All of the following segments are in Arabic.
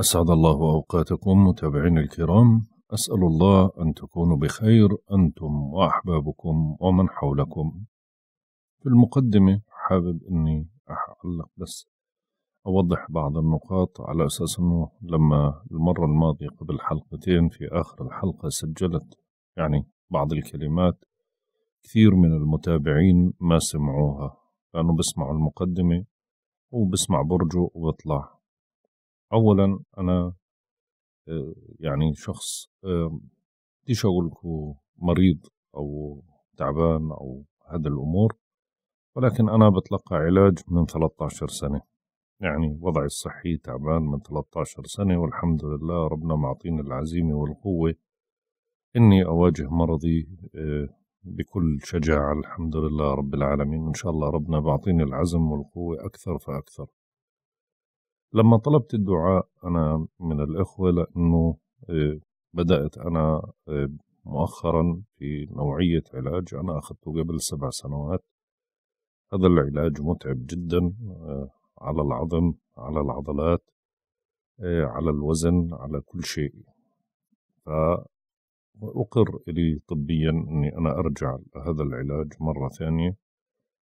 أسعد الله أوقاتكم متابعين الكرام أسأل الله أن تكونوا بخير أنتم وأحبابكم ومن حولكم في المقدمة حابب أني أعلق بس أوضح بعض النقاط على أساس أنه لما المرة الماضية قبل حلقتين في آخر الحلقة سجلت يعني بعض الكلمات كثير من المتابعين ما سمعوها لأنه بسمعوا المقدمة وبسمع برجه وبطلع اولا انا آه، يعني شخص بديش اقول مريض او تعبان او هذا الامور ولكن انا بتلقى علاج من 13 سنه يعني وضعي الصحي تعبان من 13 سنه والحمد لله ربنا معطيني العزيمه والقوه اني اواجه مرضي آه، بكل شجاعه الحمد لله رب العالمين ان شاء الله ربنا بعطيني العزم والقوه اكثر فاكثر لما طلبت الدعاء أنا من الإخوة لأنه آه، بدأت أنا آه، مؤخرا في نوعية علاج أنا أخذته قبل سبع سنوات هذا العلاج متعب جدا آه، على العظم على العضلات على الوزن على كل شيء فأقر لي طبيا أني أنا أرجع لهذا العلاج مرة ثانية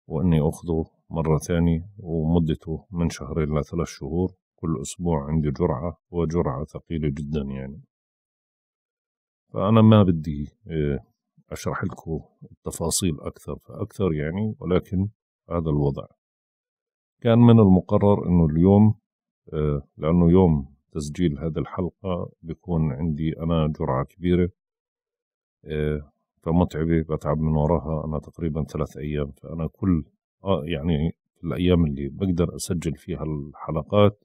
وأني أخذه مرة ثانية ومدته من شهرين لثلاث شهور كل أسبوع عندي جرعة وجرعة ثقيلة جدا يعني فأنا ما بدي آه، أشرح لكم التفاصيل أكثر فأكثر يعني ولكن هذا الوضع كان من المقرر أنه اليوم آه، لأنه يوم تسجيل هذه الحلقة بيكون عندي أنا جرعة كبيرة آه، فمتعبة بتعب من وراها أنا تقريبا ثلاث أيام فأنا كل آه يعني في الأيام اللي بقدر أسجل فيها الحلقات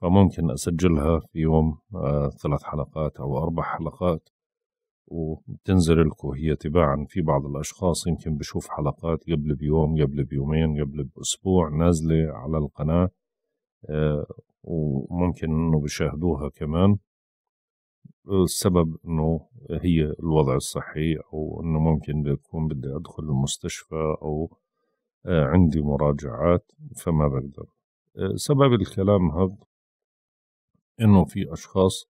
فممكن أسجلها في يوم آه، ثلاث حلقات أو أربع حلقات وتنزل لكم هي تباعا في بعض الأشخاص يمكن بشوف حلقات قبل بيوم قبل بيومين قبل بأسبوع نازلة على القناة آه، وممكن أنه بيشاهدوها كمان السبب أنه هي الوضع الصحي أو أنه ممكن بكون بدي أدخل المستشفى أو آه، عندي مراجعات فما بقدر آه، سبب الكلام هذا إنه في أشخاص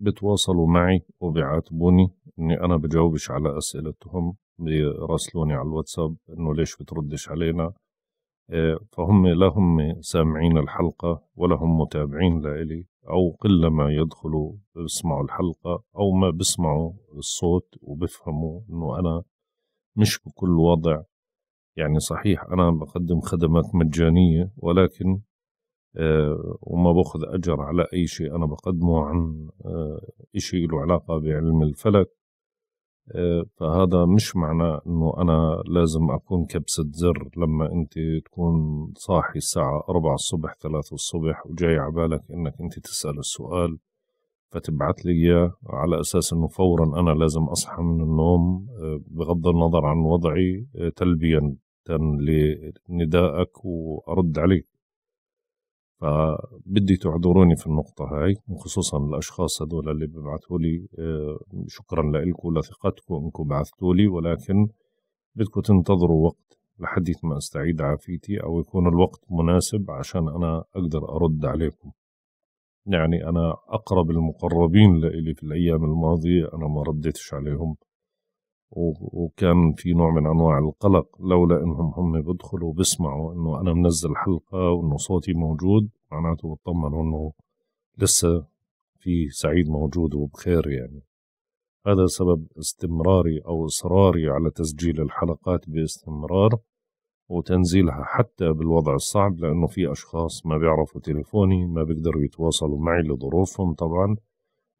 بتواصلوا معي وبيعاتبوني إني أنا بجاوبش على أسئلتهم بيراسلوني على الواتساب إنه ليش بتردش علينا آه، فهم لا هم سامعين الحلقة ولا هم متابعين لإلي أو قلما يدخلوا بيسمعوا الحلقة أو ما بيسمعوا الصوت وبفهموا إنه أنا مش بكل وضع يعني صحيح أنا بقدم خدمات مجانية ولكن أه وما باخذ أجر على أي شيء أنا بقدمه عن أه إشي له علاقة بعلم الفلك أه فهذا مش معناه أنه أنا لازم أكون كبسة زر لما أنت تكون صاحي الساعة أربعة الصبح ثلاثة الصبح وجاي عبالك أنك أنت تسأل السؤال فتبعت لي إياه على أساس أنه فورا أنا لازم أصحى من النوم آه، بغض النظر عن وضعي آه، تلبيا لندائك وأرد عليك فبدي تعذروني في النقطة هاي وخصوصا الأشخاص هذول اللي ببعثوا لي آه، شكرا لكم ولثقتكم إنكم بعثتوا لي ولكن بدكم تنتظروا وقت لحديث ما استعيد عافيتي أو يكون الوقت مناسب عشان أنا أقدر أرد عليكم يعني أنا أقرب المقربين لإلي في الأيام الماضية أنا ما رديتش عليهم وكان في نوع من أنواع القلق لولا إنهم هم بيدخلوا بيسمعوا إنه أنا منزل حلقة وإنه صوتي موجود معناته بطمنوا إنه لسه في سعيد موجود وبخير يعني هذا سبب استمراري أو إصراري على تسجيل الحلقات باستمرار وتنزيلها حتى بالوضع الصعب لأنه في أشخاص ما بيعرفوا تليفوني ما بيقدروا يتواصلوا معي لظروفهم طبعا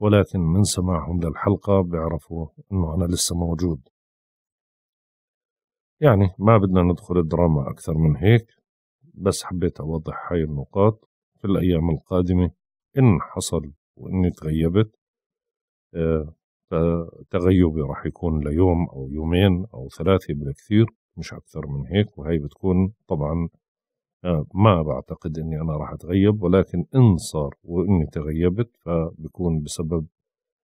ولكن من سماعهم للحلقة بيعرفوا أنه أنا لسه موجود يعني ما بدنا ندخل الدراما أكثر من هيك بس حبيت أوضح هاي النقاط في الأيام القادمة إن حصل وإني تغيبت آه، فتغيبي راح يكون ليوم أو يومين أو ثلاثة بالكثير مش أكثر من هيك وهي بتكون طبعا آه، ما بعتقد أني أنا راح أتغيب ولكن إن صار وإني تغيبت فبكون بسبب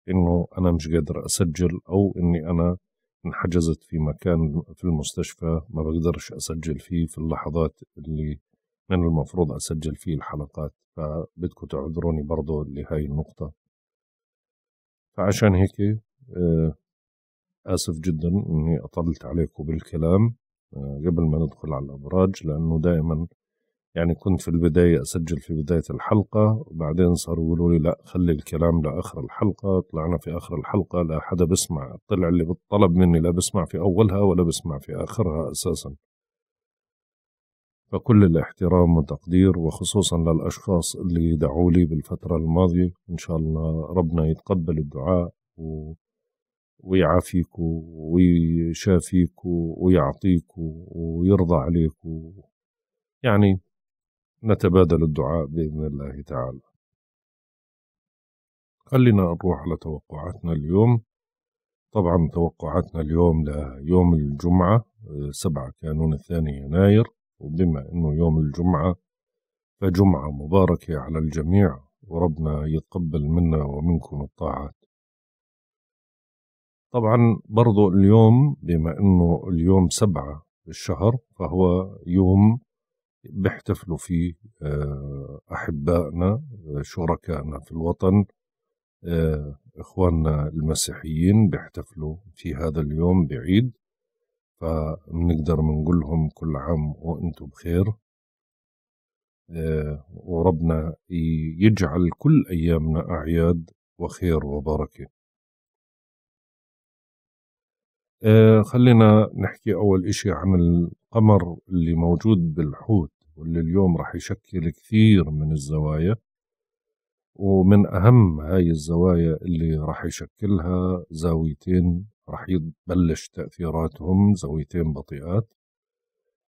أنه أنا مش قادر أسجل أو أني أنا انحجزت في مكان في المستشفى ما بقدرش أسجل فيه في اللحظات اللي من المفروض أسجل فيه الحلقات فبدكم تعذروني برضو لهاي النقطة فعشان هيك آه، آسف جدا أني أطلت عليكم بالكلام آه، قبل ما ندخل على الأبراج لأنه دائما يعني كنت في البداية أسجل في بداية الحلقة وبعدين صاروا يقولوا لي لا خلي الكلام لآخر الحلقة طلعنا في آخر الحلقة لا حدا بسمع طلع اللي طلب مني لا بسمع في أولها ولا بسمع في آخرها أساسا فكل الاحترام والتقدير وخصوصا للأشخاص اللي دعوا لي بالفترة الماضية إن شاء الله ربنا يتقبل الدعاء و ويعافيك ويشافيك ويعطيك ويرضى عليك يعني نتبادل الدعاء بإذن الله تعالى خلينا نروح على توقعاتنا اليوم طبعا توقعاتنا اليوم ليوم الجمعة آه، سبعة كانون الثاني يناير وبما أنه يوم الجمعة فجمعة مباركة على الجميع وربنا يتقبل منا ومنكم الطاعات طبعا برضو اليوم بما انه اليوم سبعة الشهر فهو يوم بيحتفلوا فيه آه، احبائنا آه، شركائنا في الوطن آه، اخواننا المسيحيين بيحتفلوا في هذا اليوم بعيد فبنقدر بنقول لهم كل عام وانتم بخير وربنا يجعل كل ايامنا اعياد وخير وبركه آه خلينا نحكي أول إشي عن القمر اللي موجود بالحوت واللي اليوم رح يشكل كثير من الزوايا ومن أهم هاي الزوايا اللي رح يشكلها زاويتين رح يبلش تأثيراتهم زاويتين بطيئات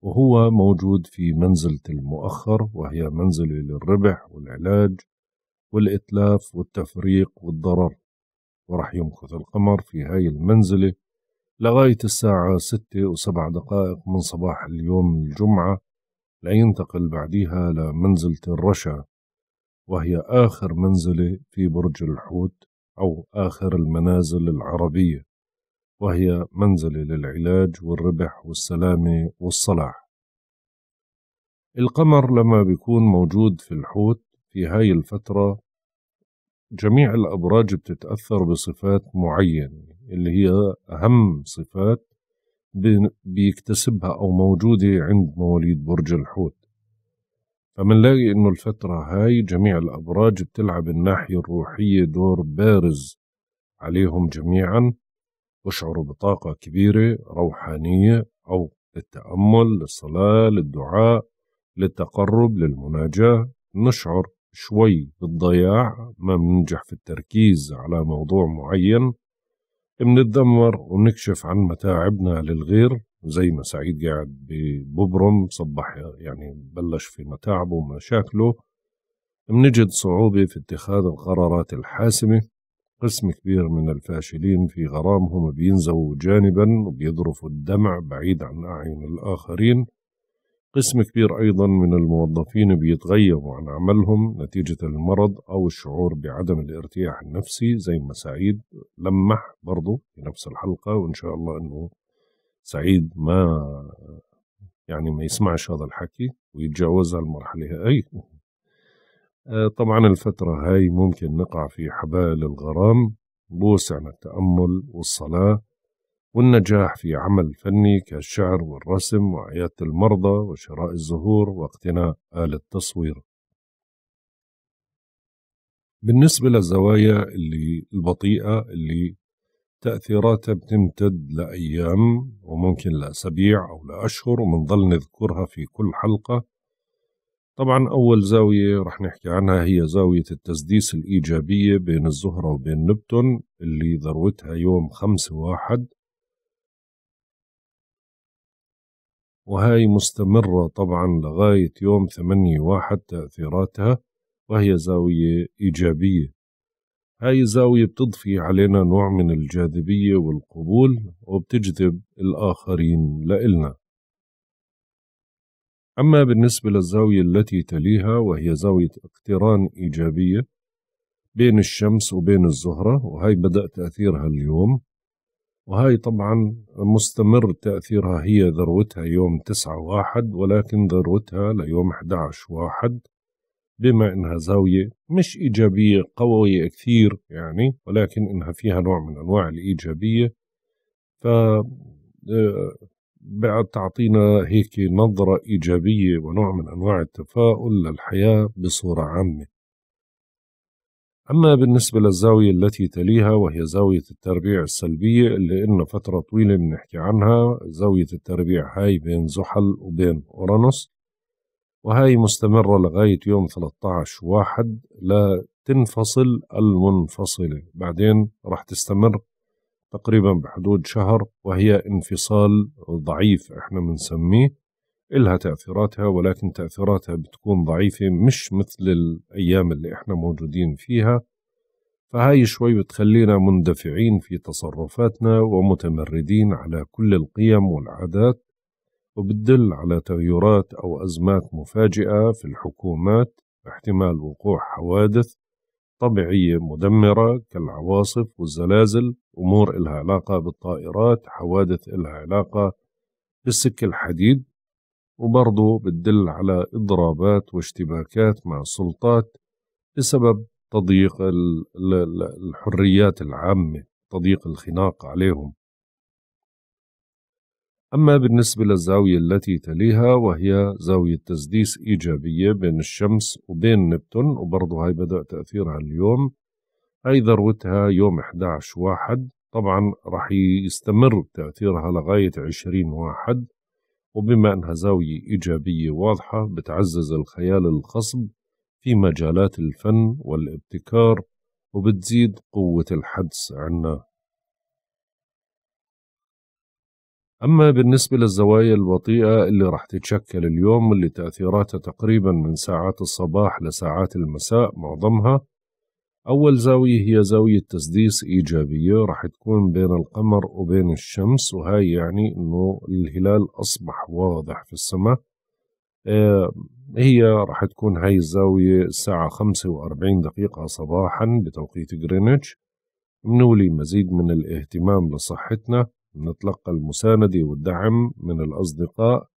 وهو موجود في منزلة المؤخر وهي منزلة للربح والعلاج والإتلاف والتفريق والضرر ورح يمكث القمر في هاي المنزلة لغاية الساعة ستة وسبع دقائق من صباح اليوم الجمعة لينتقل بعديها لمنزلة الرشا وهي آخر منزلة في برج الحوت أو آخر المنازل العربية وهي منزلة للعلاج والربح والسلامة والصلاح القمر لما بيكون موجود في الحوت في هاي الفترة جميع الأبراج بتتأثر بصفات معينة اللي هي أهم صفات بيكتسبها أو موجودة عند مواليد برج الحوت فمنلاقي إنه الفترة هاي جميع الأبراج بتلعب الناحية الروحية دور بارز عليهم جميعا بشعروا بطاقة كبيرة روحانية أو للتأمل للصلاة للدعاء للتقرب للمناجاة نشعر شوي بالضياع ما بننجح في التركيز على موضوع معين بنتذمر ونكشف عن متاعبنا للغير زي ما سعيد قاعد ببرم صبح يعني بلش في متاعبه ومشاكله بنجد صعوبة في اتخاذ القرارات الحاسمة قسم كبير من الفاشلين في غرامهم بينزووا جانبا وبيضرفوا الدمع بعيد عن أعين الآخرين قسم كبير أيضا من الموظفين بيتغيبوا عن عملهم نتيجة المرض أو الشعور بعدم الارتياح النفسي زي ما سعيد لمح برضه في نفس الحلقة وإن شاء الله أنه سعيد ما يعني ما يسمعش هذا الحكي ويتجاوز هالمرحلة أي آه، طبعا الفترة هاي ممكن نقع في حبال الغرام بوسعنا التأمل والصلاة والنجاح في عمل فني كالشعر والرسم وعيادة المرضى وشراء الزهور واقتناء آلة تصوير بالنسبة للزوايا اللي البطيئة اللي تأثيراتها بتمتد لأيام وممكن لأسابيع أو لأشهر ومنظل نذكرها في كل حلقة طبعا أول زاوية رح نحكي عنها هي زاوية التسديس الإيجابية بين الزهرة وبين نبتون اللي ذروتها يوم خمسة واحد وهاي مستمرة طبعا لغاية يوم ثمانية واحد تأثيراتها وهي زاوية إيجابية هاي الزاوية بتضفي علينا نوع من الجاذبية والقبول وبتجذب الآخرين لإلنا أما بالنسبة للزاوية التي تليها وهي زاوية اقتران إيجابية بين الشمس وبين الزهرة وهي بدأ تأثيرها اليوم وهي طبعا مستمر تأثيرها هي ذروتها يوم 9 واحد ولكن ذروتها ليوم 11 واحد بما انها زاوية مش ايجابية قوية كثير يعني ولكن انها فيها نوع من انواع الايجابية ف آه، تعطينا هيك نظرة إيجابية ونوع من أنواع التفاؤل للحياة بصورة عامة أما بالنسبة للزاوية التي تليها وهي زاوية التربيع السلبية اللي إلنا فترة طويلة بنحكي عنها زاوية التربيع هاي بين زحل وبين أورانوس وهاي مستمرة لغاية يوم 13 واحد لتنفصل المنفصلة بعدين رح تستمر تقريبا بحدود شهر وهي انفصال ضعيف احنا بنسميه إلها تأثيراتها ولكن تأثيراتها بتكون ضعيفة مش مثل الأيام اللي إحنا موجودين فيها فهاي شوي بتخلينا مندفعين في تصرفاتنا ومتمردين على كل القيم والعادات وبتدل على تغيرات أو أزمات مفاجئة في الحكومات احتمال وقوع حوادث طبيعية مدمرة كالعواصف والزلازل أمور إلها علاقة بالطائرات حوادث إلها علاقة بالسك الحديد وبرضه بتدل على إضرابات واشتباكات مع السلطات بسبب تضييق الحريات العامة تضييق الخناق عليهم أما بالنسبة للزاوية التي تليها وهي زاوية تسديس إيجابية بين الشمس وبين نبتون وبرضه هاي بدأ تأثيرها اليوم هاي ذروتها يوم 11 واحد طبعا رح يستمر تأثيرها لغاية 20 واحد وبما أنها زاوية إيجابية واضحة بتعزز الخيال الخصب في مجالات الفن والابتكار وبتزيد قوة الحدس عنا أما بالنسبة للزوايا البطيئة اللي رح تتشكل اليوم اللي تأثيراتها تقريبا من ساعات الصباح لساعات المساء معظمها أول زاوية هي زاوية تسديس إيجابية رح تكون بين القمر وبين الشمس وهاي يعني أنه الهلال أصبح واضح في السماء آه، هي رح تكون هاي الزاوية الساعة 45 دقيقة صباحا بتوقيت غرينتش منولي مزيد من الاهتمام لصحتنا نتلقى المساندة والدعم من الأصدقاء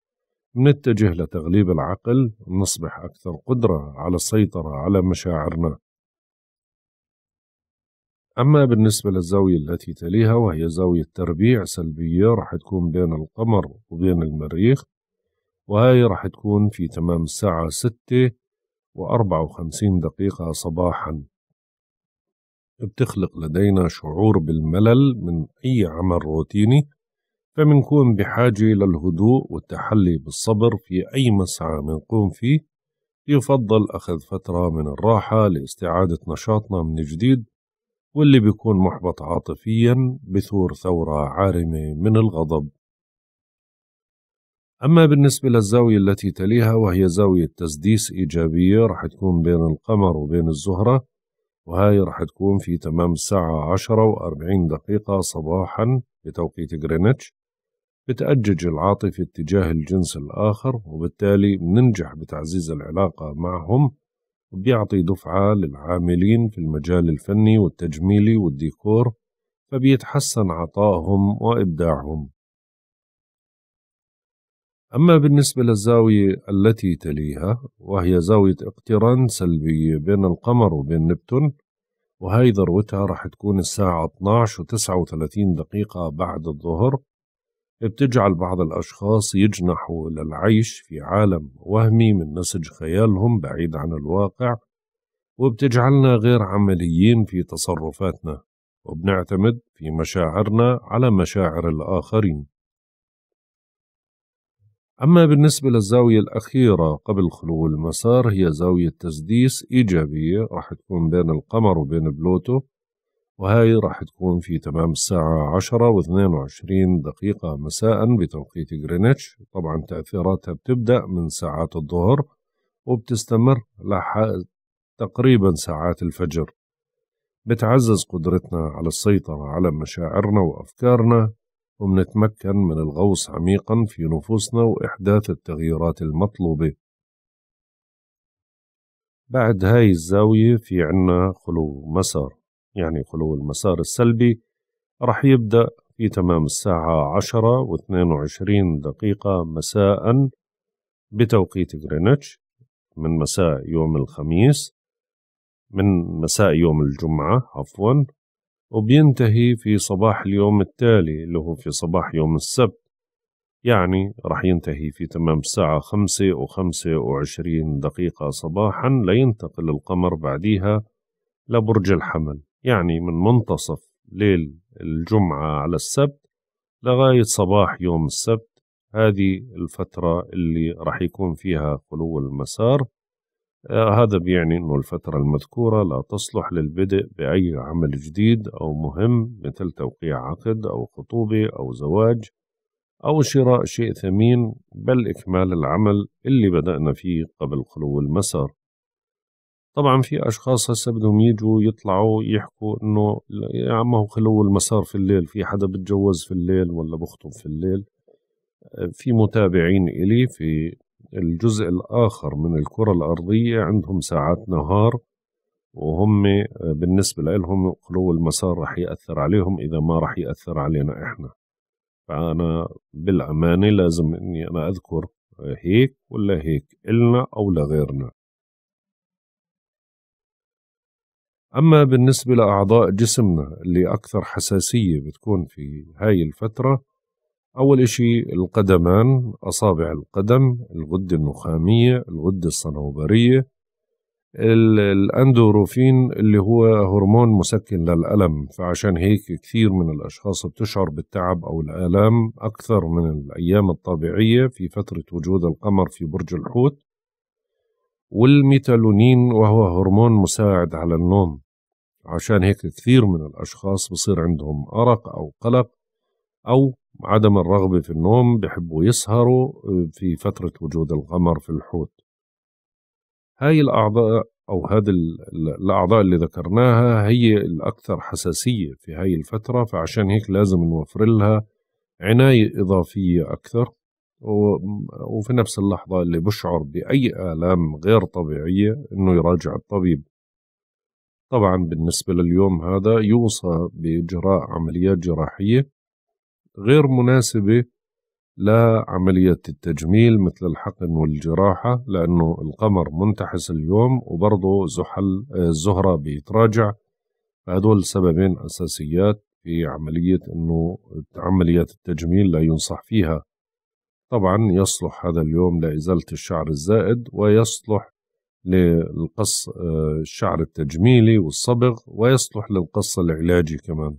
نتجه لتغليب العقل نصبح أكثر قدرة على السيطرة على مشاعرنا أما بالنسبة للزاوية التي تليها وهي زاوية تربيع سلبية راح تكون بين القمر وبين المريخ وهي راح تكون في تمام الساعة ستة وأربعة وخمسين دقيقة صباحا بتخلق لدينا شعور بالملل من أي عمل روتيني فمنكون بحاجة للهدوء والتحلي بالصبر في أي مسعى منقوم فيه يفضل أخذ فترة من الراحة لاستعادة نشاطنا من جديد واللي بيكون محبط عاطفيا بثور ثورة عارمة من الغضب أما بالنسبة للزاوية التي تليها وهي زاوية تسديس إيجابية رح تكون بين القمر وبين الزهرة وهاي رح تكون في تمام الساعة 10 و40 دقيقة صباحا بتوقيت غرينتش بتأجج العاطفة اتجاه الجنس الآخر وبالتالي بننجح بتعزيز العلاقة معهم وبيعطي دفعة للعاملين في المجال الفني والتجميلي والديكور فبيتحسن عطائهم وإبداعهم أما بالنسبة للزاوية التي تليها وهي زاوية اقتران سلبية بين القمر وبين نبتون وهي ذروتها رح تكون الساعة 12 و 39 دقيقة بعد الظهر بتجعل بعض الأشخاص يجنحوا للعيش في عالم وهمي من نسج خيالهم بعيد عن الواقع وبتجعلنا غير عمليين في تصرفاتنا وبنعتمد في مشاعرنا على مشاعر الآخرين أما بالنسبة للزاوية الأخيرة قبل خلو المسار هي زاوية تسديس إيجابية راح تكون بين القمر وبين بلوتو وهاي راح تكون في تمام الساعة عشرة واثنين وعشرين دقيقة مساء بتوقيت غرينتش طبعا تأثيراتها بتبدأ من ساعات الظهر وبتستمر لحد تقريبا ساعات الفجر بتعزز قدرتنا على السيطرة على مشاعرنا وأفكارنا وبنتمكن من الغوص عميقا في نفوسنا وإحداث التغييرات المطلوبة بعد هاي الزاوية في عنا خلو مسار يعني خلو المسار السلبي رح يبدأ في تمام الساعة عشرة واثنين وعشرين دقيقة مساء بتوقيت غرينتش من مساء يوم الخميس من مساء يوم الجمعة عفوا وبينتهي في صباح اليوم التالي اللي هو في صباح يوم السبت يعني رح ينتهي في تمام الساعة خمسة وخمسة وعشرين دقيقة صباحا لينتقل القمر بعديها لبرج الحمل يعني من منتصف ليل الجمعة على السبت لغاية صباح يوم السبت هذه الفترة اللي راح يكون فيها خلو المسار آه هذا بيعني أنه الفترة المذكورة لا تصلح للبدء بأي عمل جديد أو مهم مثل توقيع عقد أو خطوبة أو زواج أو شراء شيء ثمين بل إكمال العمل اللي بدأنا فيه قبل خلو المسار طبعا في اشخاص هسه بدهم يجوا يطلعوا يحكوا انه يا عم يعني هو خلو المسار في الليل في حدا بتجوز في الليل ولا بخطب في الليل آه، في متابعين إلي في الجزء الآخر من الكرة الأرضية عندهم ساعات نهار وهم آه، بالنسبة لهم خلو المسار رح يأثر عليهم إذا ما رح يأثر علينا إحنا فأنا بالأمانة لازم إني أنا أذكر آه، هيك ولا هيك إلنا أو لغيرنا أما بالنسبة لأعضاء جسمنا اللي أكثر حساسية بتكون في هاي الفترة أول إشي القدمان أصابع القدم الغدة النخامية الغدة الصنوبرية الأندوروفين اللي هو هرمون مسكن للألم فعشان هيك كثير من الأشخاص بتشعر بالتعب أو الآلام أكثر من الأيام الطبيعية في فترة وجود القمر في برج الحوت والميتالونين وهو هرمون مساعد على النوم عشان هيك كثير من الأشخاص بصير عندهم أرق أو قلق أو عدم الرغبة في النوم بحبوا يسهروا آه، في فترة وجود القمر في الحوت هاي الأعضاء أو هذه الأعضاء اللي ذكرناها هي الأكثر حساسية في هاي الفترة فعشان هيك لازم نوفر لها عناية إضافية أكثر وفي نفس اللحظة اللي بشعر بأي آلام غير طبيعية إنه يراجع الطبيب طبعا بالنسبة لليوم هذا يوصى بإجراء عمليات جراحية غير مناسبة لعملية التجميل مثل الحقن والجراحة لأنه القمر منتحس اليوم وبرضه زحل آه، الزهرة بيتراجع هدول سببين أساسيات في عملية أنه عمليات التجميل لا ينصح فيها طبعا يصلح هذا اليوم لإزالة الشعر الزائد ويصلح للقص آه، الشعر التجميلي والصبغ ويصلح للقص العلاجي كمان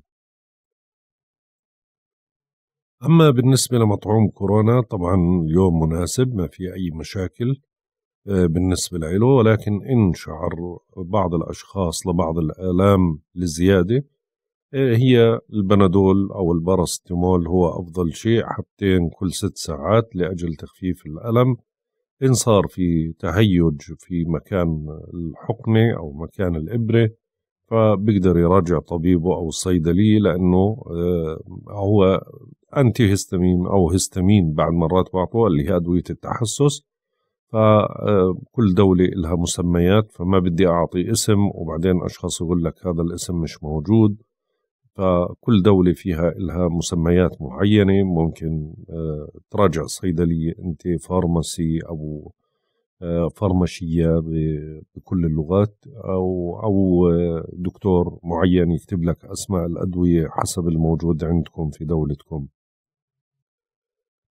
أما بالنسبة لمطعوم كورونا طبعا اليوم مناسب ما في أي مشاكل آه، بالنسبة له ولكن إن شعر بعض الأشخاص لبعض الآلام لزيادة آه، هي البنادول أو البارستيمول هو أفضل شيء حبتين كل ست ساعات لأجل تخفيف الألم إن صار في تهيج في مكان الحقنة أو مكان الإبرة فبيقدر يراجع طبيبه أو الصيدلية لأنه آه، هو أنتي هستامين أو هيستامين بعد مرات بعطوها اللي هي أدوية التحسس فكل آه، دولة لها مسميات فما بدي أعطي اسم وبعدين أشخاص يقول لك هذا الاسم مش موجود فكل دولة فيها لها مسميات معينة ممكن آه، تراجع صيدلية أنت فارماسي أو آه، فارماشية بكل اللغات أو أو آه، دكتور معين يكتب لك أسماء الأدوية حسب الموجود عندكم في دولتكم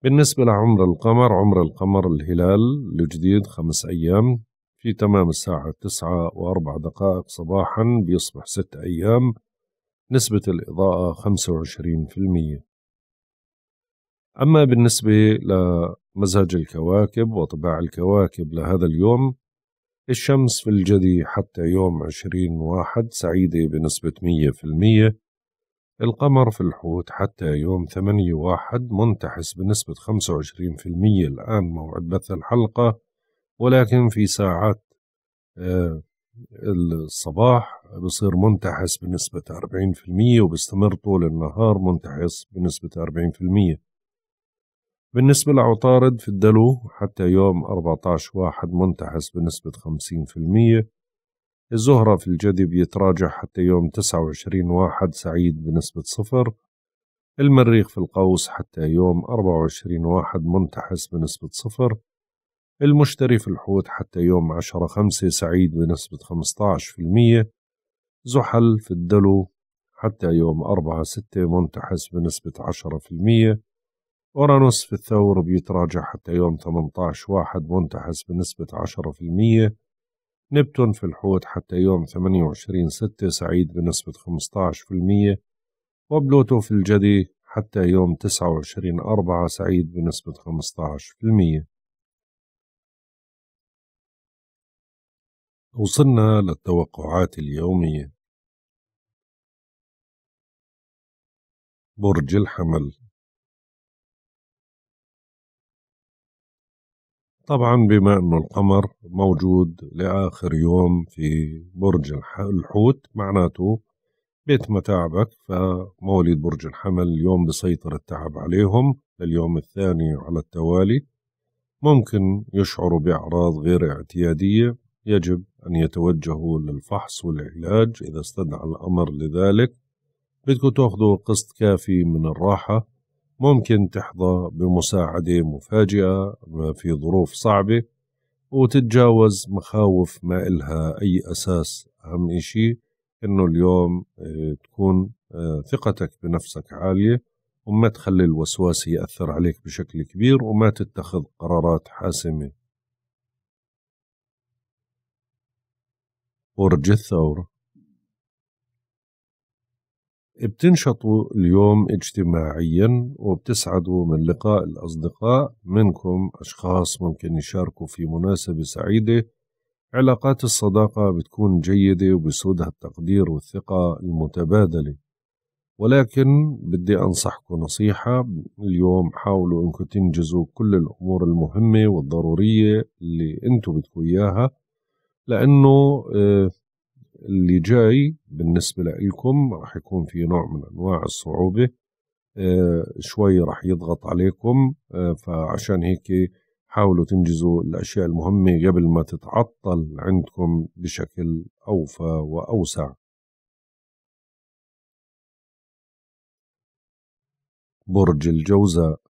بالنسبة لعمر القمر عمر القمر الهلال الجديد خمس أيام في تمام الساعة تسعة وأربع دقائق صباحا بيصبح ست أيام نسبة الإضاءة 25% أما بالنسبة لمزاج الكواكب وطباع الكواكب لهذا اليوم الشمس في الجدي حتى يوم عشرين واحد سعيدة بنسبة 100% القمر في الحوت حتى يوم ثمانية واحد منتحس بنسبة 25% الآن موعد بث الحلقة ولكن في ساعات آه، الصباح بصير منتحس بنسبة 40% وبيستمر طول النهار منتحس بنسبة 40% بالنسبة لعطارد في الدلو حتى يوم 14 واحد منتحس بنسبة 50% الزهرة في الجدي بيتراجع حتى يوم 29 واحد سعيد بنسبة صفر المريخ في القوس حتى يوم 24 واحد منتحس بنسبة صفر المشتري في الحوت حتى يوم 10 5 سعيد بنسبة 15% زحل في الدلو حتى يوم 4 6 منتحس بنسبة 10% أورانوس في الثور بيتراجع حتى يوم 18 واحد منتحس بنسبة 10% نبتون في الحوت حتى يوم 28 6 سعيد بنسبة 15% وبلوتو في الجدي حتى يوم 29 4 سعيد بنسبة 15% وصلنا للتوقعات اليومية برج الحمل طبعا بما أنه القمر موجود لآخر يوم في برج الحوت معناته بيت متاعبك فمواليد برج الحمل اليوم بسيطر التعب عليهم لليوم الثاني على التوالي ممكن يشعروا بأعراض غير اعتيادية يجب أن يتوجهوا للفحص والعلاج إذا استدعى الأمر لذلك بدكم تاخذوا قسط كافي من الراحة ممكن تحظى بمساعدة مفاجئة في ظروف صعبة وتتجاوز مخاوف ما إلها أي أساس أهم إشي إنه اليوم آه، تكون آه، ثقتك بنفسك عالية وما تخلي الوسواس يأثر عليك بشكل كبير وما تتخذ قرارات حاسمة برج الثور بتنشطوا اليوم اجتماعيا وبتسعدوا من لقاء الأصدقاء منكم أشخاص ممكن يشاركوا في مناسبة سعيدة علاقات الصداقة بتكون جيدة وبسودها التقدير والثقة المتبادلة ولكن بدي أنصحكم نصيحة اليوم حاولوا أنكم تنجزوا كل الأمور المهمة والضرورية اللي أنتم بدكم إياها لانه آه، اللي جاي بالنسبه لكم راح يكون في نوع من انواع الصعوبه آه، شوي راح يضغط عليكم آه، فعشان هيك حاولوا تنجزوا الاشياء المهمه قبل ما تتعطل عندكم بشكل اوفى واوسع برج الجوزاء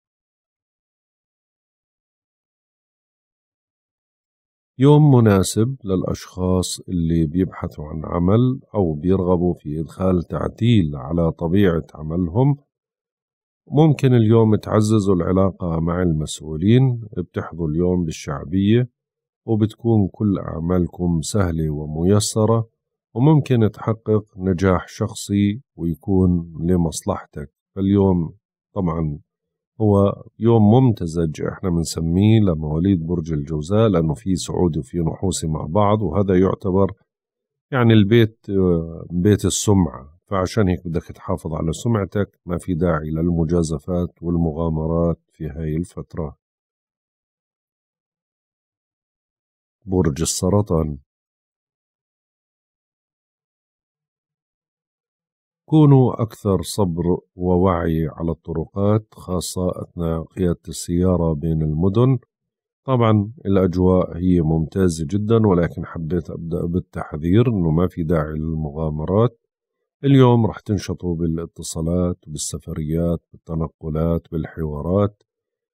يوم مناسب للأشخاص اللي بيبحثوا عن عمل أو بيرغبوا في إدخال تعديل على طبيعة عملهم ممكن اليوم تعززوا العلاقة مع المسؤولين بتحظوا اليوم بالشعبية وبتكون كل أعمالكم سهلة وميسرة وممكن تحقق نجاح شخصي ويكون لمصلحتك فاليوم طبعا هو يوم ممتزج احنا بنسميه لمواليد برج الجوزاء لانه في سعودي وفي نحوسي مع بعض وهذا يعتبر يعني البيت آه، بيت السمعة فعشان هيك بدك تحافظ على سمعتك ما في داعي للمجازفات والمغامرات في هاي الفترة برج السرطان كونوا أكثر صبر ووعي على الطرقات خاصة أثناء قيادة السيارة بين المدن طبعا الأجواء هي ممتازة جدا ولكن حبيت أبدأ بالتحذير أنه ما في داعي للمغامرات اليوم رح تنشطوا بالاتصالات بالسفريات بالتنقلات بالحوارات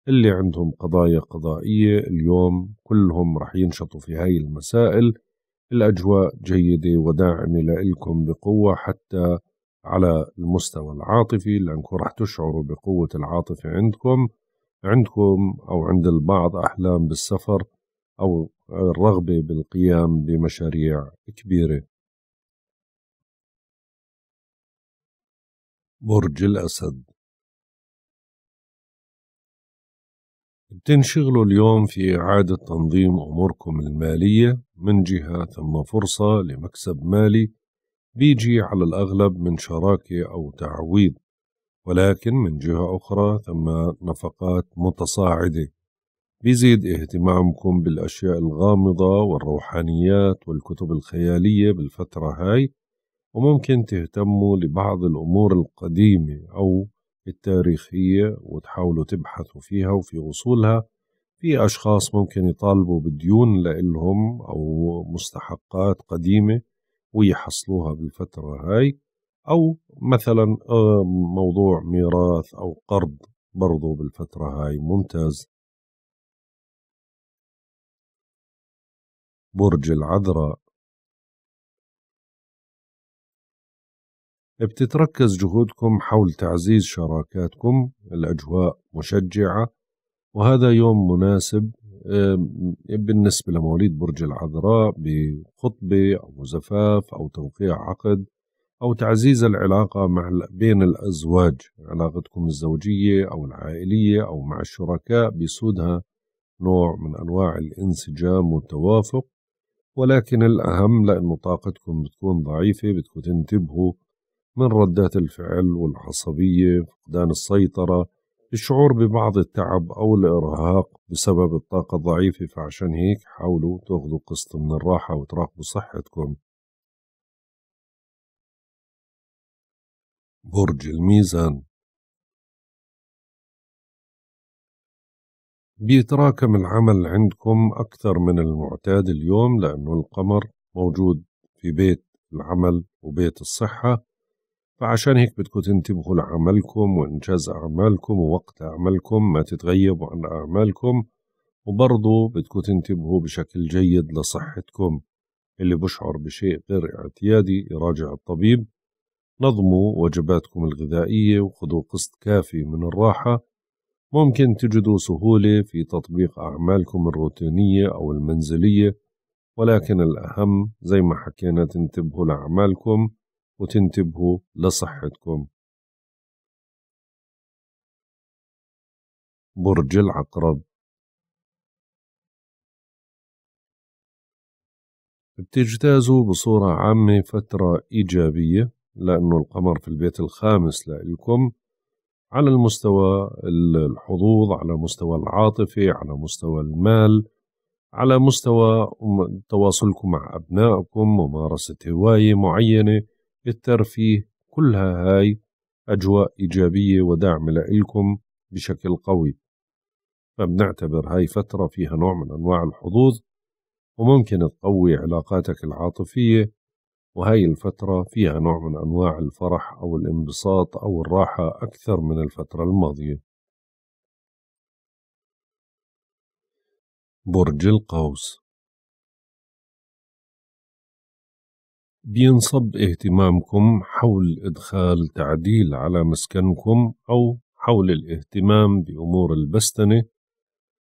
اللي عندهم قضايا قضائية اليوم كلهم رح ينشطوا في هاي المسائل الأجواء جيدة وداعمة لإلكم بقوة حتى على المستوى العاطفي لأنكم راح تشعروا بقوة العاطفة عندكم عندكم أو عند البعض أحلام بالسفر أو الرغبة بالقيام بمشاريع كبيرة برج الأسد بتنشغلوا اليوم في إعادة تنظيم أموركم المالية من جهة ثم فرصة لمكسب مالي بيجي على الأغلب من شراكة أو تعويض ولكن من جهة أخرى ثم نفقات متصاعدة بيزيد اهتمامكم بالأشياء الغامضة والروحانيات والكتب الخيالية بالفترة هاي وممكن تهتموا لبعض الأمور القديمة أو التاريخية وتحاولوا تبحثوا فيها وفي وصولها في أشخاص ممكن يطالبوا بديون لإلهم أو مستحقات قديمة ويحصلوها بالفترة هاي أو مثلا آه، موضوع ميراث أو قرض برضو بالفترة هاي ممتاز برج العذراء بتتركز جهودكم حول تعزيز شراكاتكم الأجواء مشجعة وهذا يوم مناسب بالنسبة لمواليد برج العذراء بخطبة أو زفاف أو توقيع عقد أو تعزيز العلاقة مع بين الأزواج علاقتكم الزوجية أو العائلية أو مع الشركاء بيسودها نوع من أنواع الانسجام والتوافق ولكن الأهم لأن طاقتكم بتكون ضعيفة بتكون تنتبهوا من ردات الفعل والعصبية فقدان السيطرة الشعور ببعض التعب أو الإرهاق بسبب الطاقة الضعيفة فعشان هيك حاولوا تاخذوا قسط من الراحة وتراقبوا صحتكم برج الميزان بيتراكم العمل عندكم أكثر من المعتاد اليوم لأنه القمر موجود في بيت العمل وبيت الصحة فعشان هيك بدكم تنتبهوا لعملكم وإنجاز أعمالكم ووقت أعمالكم ما تتغيبوا عن أعمالكم وبرضو بدكم تنتبهوا بشكل جيد لصحتكم اللي بشعر بشيء غير اعتيادي يراجع الطبيب نظموا وجباتكم الغذائية وخذوا قسط كافي من الراحة ممكن تجدوا سهولة في تطبيق أعمالكم الروتينية أو المنزلية ولكن الأهم زي ما حكينا تنتبهوا لأعمالكم وتنتبهوا لصحتكم برج العقرب بتجتازوا بصورة عامة فترة إيجابية لأنه القمر في البيت الخامس لإلكم على المستوى الحظوظ على مستوى العاطفة على مستوى المال على مستوى تواصلكم مع أبنائكم ممارسة هواية معينة الترفيه كلها هاي أجواء إيجابية ودعم لإلكم بشكل قوي فبنعتبر هاي فترة فيها نوع من أنواع الحظوظ وممكن تقوي علاقاتك العاطفية وهاي الفترة فيها نوع من أنواع الفرح أو الانبساط أو الراحة أكثر من الفترة الماضية برج القوس بينصب اهتمامكم حول إدخال تعديل على مسكنكم أو حول الاهتمام بأمور البستنة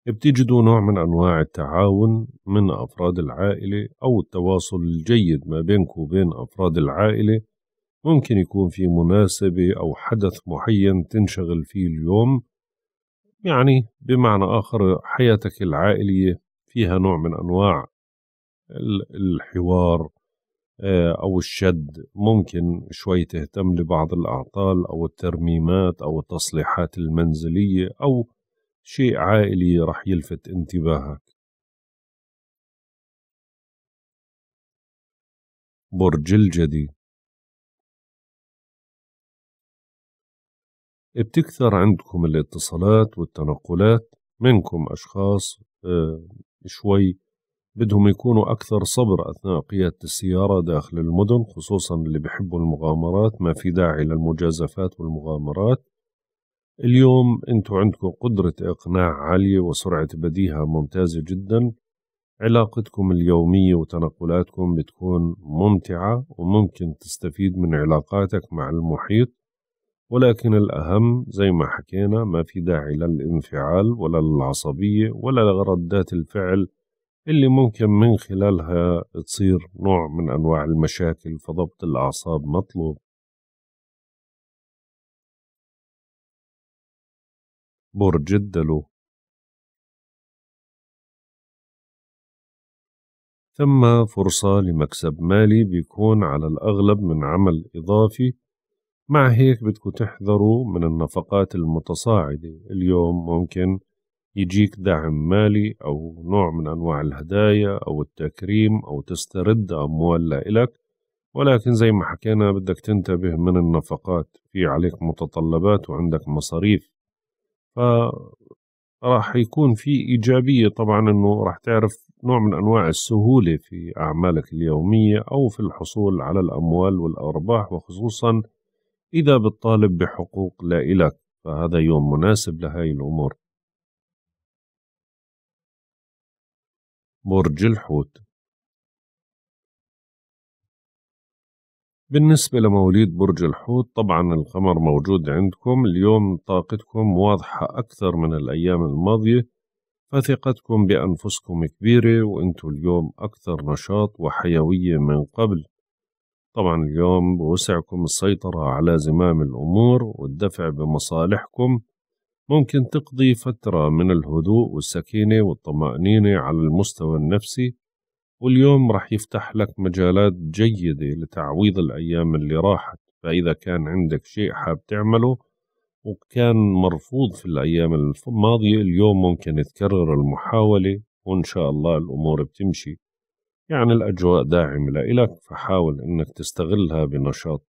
بتجدوا نوع من أنواع التعاون من أفراد العائلة أو التواصل الجيد ما بينكم وبين أفراد العائلة ممكن يكون في مناسبة أو حدث معين تنشغل فيه اليوم يعني بمعنى آخر حياتك العائلية فيها نوع من أنواع الحوار آه، أو الشد ممكن شوي تهتم لبعض الأعطال أو الترميمات أو التصليحات المنزلية أو شيء عائلي رح يلفت انتباهك برج الجدي بتكثر عندكم الاتصالات والتنقلات منكم أشخاص آه، شوي بدهم يكونوا أكثر صبر أثناء قيادة السيارة داخل المدن خصوصا اللي بحبوا المغامرات ما في داعي للمجازفات والمغامرات اليوم أنتوا عندكم قدرة إقناع عالية وسرعة بديهة ممتازة جدا علاقتكم اليومية وتنقلاتكم بتكون ممتعة وممكن تستفيد من علاقاتك مع المحيط ولكن الأهم زي ما حكينا ما في داعي للانفعال ولا للعصبية ولا لردات الفعل اللي ممكن من خلالها تصير نوع من أنواع المشاكل فضبط الأعصاب مطلوب برج الدلو ثم فرصة لمكسب مالي بيكون على الأغلب من عمل إضافي مع هيك بدكم تحذروا من النفقات المتصاعدة اليوم ممكن يجيك دعم مالي أو نوع من أنواع الهدايا أو التكريم أو تسترد أموال لإلك ولكن زي ما حكينا بدك تنتبه من النفقات في عليك متطلبات وعندك مصاريف فراح يكون في إيجابية طبعا أنه راح تعرف نوع من أنواع السهولة في أعمالك اليومية أو في الحصول على الأموال والأرباح وخصوصا إذا بتطالب بحقوق لا إلك فهذا يوم مناسب لهذه الأمور برج الحوت بالنسبة لمواليد برج الحوت طبعا القمر موجود عندكم اليوم طاقتكم واضحة أكثر من الأيام الماضية فثقتكم بأنفسكم كبيرة وأنتم اليوم أكثر نشاط وحيوية من قبل طبعا اليوم بوسعكم السيطرة على زمام الأمور والدفع بمصالحكم ممكن تقضي فترة من الهدوء والسكينة والطمأنينة على المستوى النفسي واليوم رح يفتح لك مجالات جيدة لتعويض الأيام اللي راحت فإذا كان عندك شيء حاب تعمله وكان مرفوض في الأيام الماضية اليوم ممكن تكرر المحاولة وإن شاء الله الأمور بتمشي يعني الأجواء داعمة لإلك فحاول إنك تستغلها بنشاط